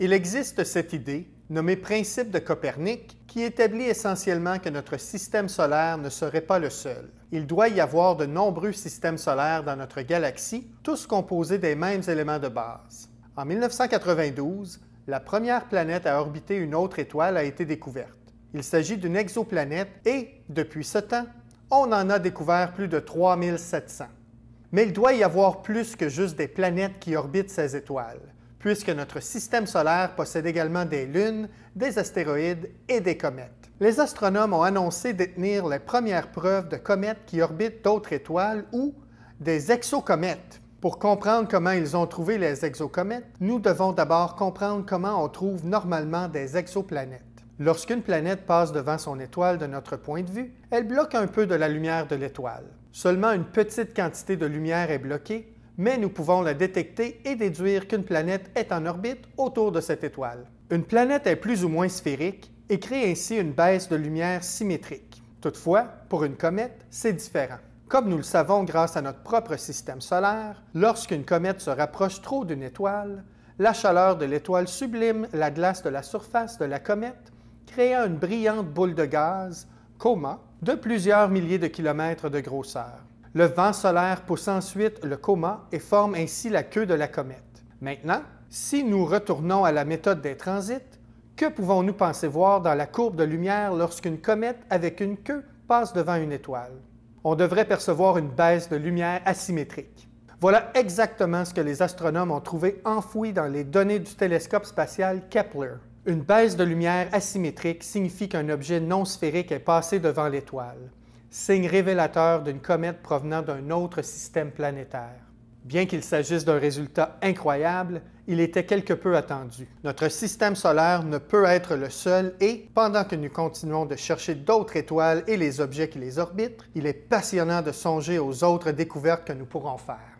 Il existe cette idée, nommée principe de Copernic, qui établit essentiellement que notre système solaire ne serait pas le seul. Il doit y avoir de nombreux systèmes solaires dans notre galaxie, tous composés des mêmes éléments de base. En 1992, la première planète à orbiter une autre étoile a été découverte. Il s'agit d'une exoplanète et, depuis ce temps, on en a découvert plus de 3700. Mais il doit y avoir plus que juste des planètes qui orbitent ces étoiles puisque notre système solaire possède également des lunes, des astéroïdes et des comètes. Les astronomes ont annoncé détenir les premières preuves de comètes qui orbitent d'autres étoiles ou des exocomètes. Pour comprendre comment ils ont trouvé les exocomètes, nous devons d'abord comprendre comment on trouve normalement des exoplanètes. Lorsqu'une planète passe devant son étoile de notre point de vue, elle bloque un peu de la lumière de l'étoile. Seulement une petite quantité de lumière est bloquée, mais nous pouvons la détecter et déduire qu'une planète est en orbite autour de cette étoile. Une planète est plus ou moins sphérique et crée ainsi une baisse de lumière symétrique. Toutefois, pour une comète, c'est différent. Comme nous le savons grâce à notre propre système solaire, lorsqu'une comète se rapproche trop d'une étoile, la chaleur de l'étoile sublime la glace de la surface de la comète, créant une brillante boule de gaz, coma, de plusieurs milliers de kilomètres de grosseur. Le vent solaire pousse ensuite le coma et forme ainsi la queue de la comète. Maintenant, si nous retournons à la méthode des transits, que pouvons-nous penser voir dans la courbe de lumière lorsqu'une comète avec une queue passe devant une étoile? On devrait percevoir une baisse de lumière asymétrique. Voilà exactement ce que les astronomes ont trouvé enfoui dans les données du télescope spatial Kepler. Une baisse de lumière asymétrique signifie qu'un objet non sphérique est passé devant l'étoile signe révélateur d'une comète provenant d'un autre système planétaire. Bien qu'il s'agisse d'un résultat incroyable, il était quelque peu attendu. Notre système solaire ne peut être le seul et, pendant que nous continuons de chercher d'autres étoiles et les objets qui les orbitent, il est passionnant de songer aux autres découvertes que nous pourrons faire.